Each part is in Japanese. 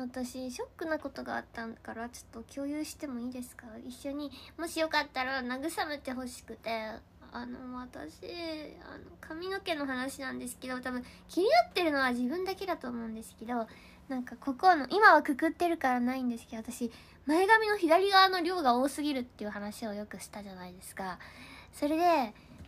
私ショックなことがあったからちょっと共有してもいいですか一緒にもしよかったら慰めてほしくてあの私あの髪の毛の話なんですけど多分気になってるのは自分だけだと思うんですけどなんかここの今はくくってるからないんですけど私前髪の左側の量が多すぎるっていう話をよくしたじゃないですかそれで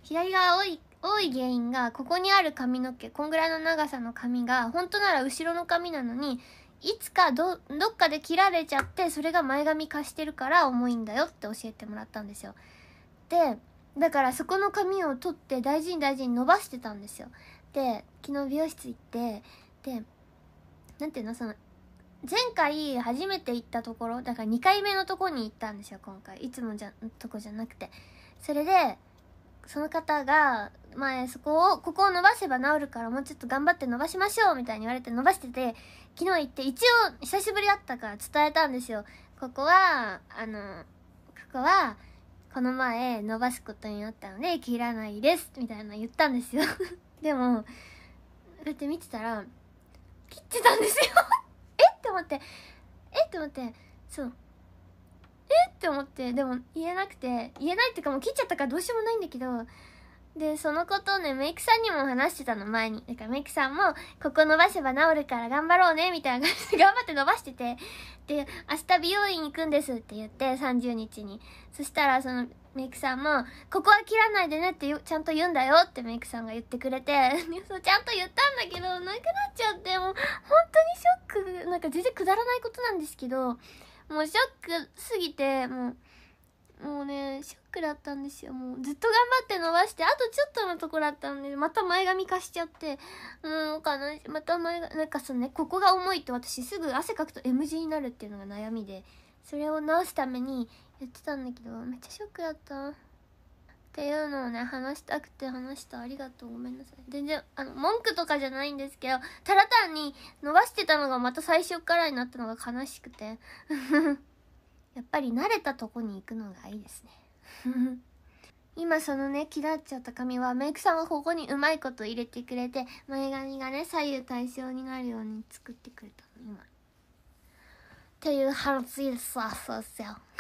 左側多い多い原因がここにある髪の毛こんぐらいの長さの髪が本当なら後ろの髪なのにいつかどどっかで切られちゃってそれが前髪化してるから重いんだよって教えてもらったんですよでだからそこの髪を取って大事に大事に伸ばしてたんですよで昨日美容室行ってで何ていうのその前回初めて行ったところだから2回目のとこに行ったんですよ今回いつもじゃとこじゃなくてそれでその方が前そこをここを伸ばせば治るからもうちょっと頑張って伸ばしましょうみたいに言われて伸ばしてて昨日行って一応久しぶりだったから伝えたんですよここはあのここはこの前伸ばすことになったので切らないですみたいな言ったんですよ でもこうやって見てたら切ってたんですよ えって思ってえって思ってそうえって思ってでも言えなくて言えないっていうかもう切っちゃったからどうしようもないんだけどで、そのことをね、メイクさんにも話してたの、前に。だからメイクさんも、ここ伸ばせば治るから頑張ろうね、みたいな感じで 頑張って伸ばしてて、で、明日美容院行くんですって言って、30日に。そしたら、その、メイクさんも、ここは切らないでねってちゃんと言うんだよってメイクさんが言ってくれてそうちゃんと言ったんだけど、なくなっちゃって、もう、本当にショック、なんか全然くだらないことなんですけど、もうショックすぎて、もう、もうね、ショックだったんですよもうずっと頑張って伸ばしてあとちょっとのとこだったんでまた前髪貸しちゃってうう悲しいまた前髪なんかそのねここが重いと私すぐ汗かくと M 字になるっていうのが悩みでそれを直すためにやってたんだけどめっちゃショックだったっていうのをね話したくて話したありがとうごめんなさい全然あの文句とかじゃないんですけどただ単に伸ばしてたのがまた最初からになったのが悲しくて やっぱり慣れたとこに行くのがいいですね今そのね切らっちゃった髪はメイクさんがここにうまいこと入れてくれて前髪がね左右対称になるように作ってくれたの今。っていう話ですそうっすよ。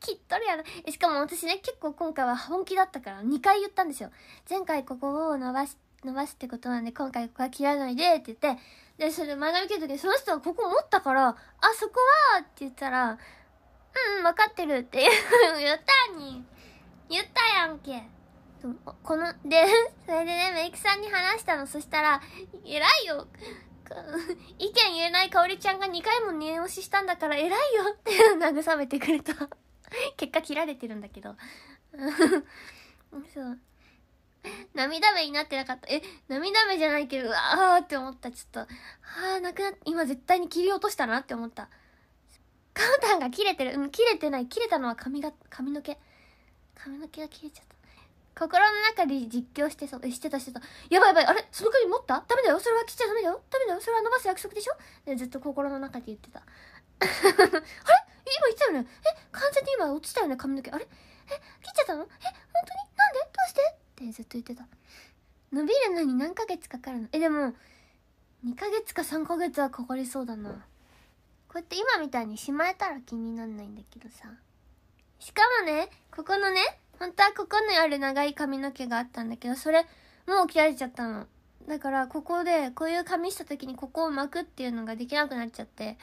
きっとるやろ。しかも私ね、結構今回は本気だったから、2回言ったんですよ。前回ここを伸ばし、伸ばすってことなんで、今回ここは切らないで、って言って、で、それ前髪切る時に、その人はここ持ったから、あ、そこはって言ったら、うん、わかってるって言ったに。言ったやんけ。この、で、それでね、メイクさんに話したの。そしたら、偉いよ。意見言えないかおりちゃんが2回も念押ししたんだから偉いよって慰めてくれた。結果切られてるんだけど。そう。涙目になってなかった。え、涙目じゃないけど、うわーって思った。ちょっと、はあ、なくなっ今絶対に切り落としたなって思った。カウタンが切れてる。うん、切れてない。切れたのは髪が、髪の毛。髪の毛が切れちゃった。心の中で実況してそう。してたしてた。やばいやばい。あれその髪持ったダメだよ。それは切っちゃダメだよ。ダメだよ。それは伸ばす約束でしょでずっと心の中で言ってた。あれ今言ったよねえ完全に今落ちたよね髪の毛。あれえ切っちゃったのえ本当になんでどうしてってずっと言ってた。伸びるのに何ヶ月かかるのえ、でも、2ヶ月か3ヶ月はかかりそうだな。こうやって今みたいにしまえたら気になんないんだけどさ。しかもね、ここのね、本当はここにある長い髪の毛があったんだけど、それ、もう切られちゃったの。だから、ここで、こういう髪した時にここを巻くっていうのができなくなっちゃって、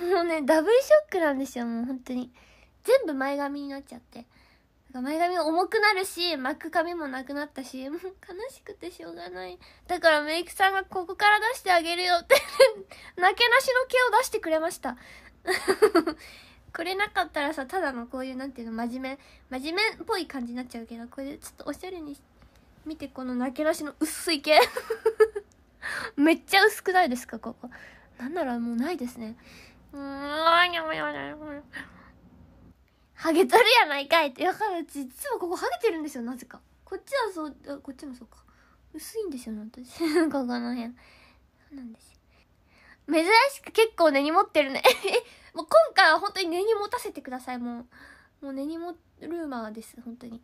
もうね、ダブルショックなんですよ、もう本当に。全部前髪になっちゃって。前髪重くなるし巻く髪もなくなったしもう 悲しくてしょうがないだからメイクさんがここから出してあげるよってな けなしの毛を出してくれました これなかったらさただのこういうなんていうの真面目真面目っぽい感じになっちゃうけどこれちょっとおしゃれに見てこのなけなしの薄い毛めっちゃ薄くないですかここなんならもうないですねうーんハゲとるやないかいって分かるうち実はここハゲてるんですよなぜかこっちはそうこっちもそうか薄いんですよね私 ここの辺そうなんですよ珍しく結構根に持ってるねえもう今回は本当に根に持たせてくださいもうもう根に持ルーマーです本当に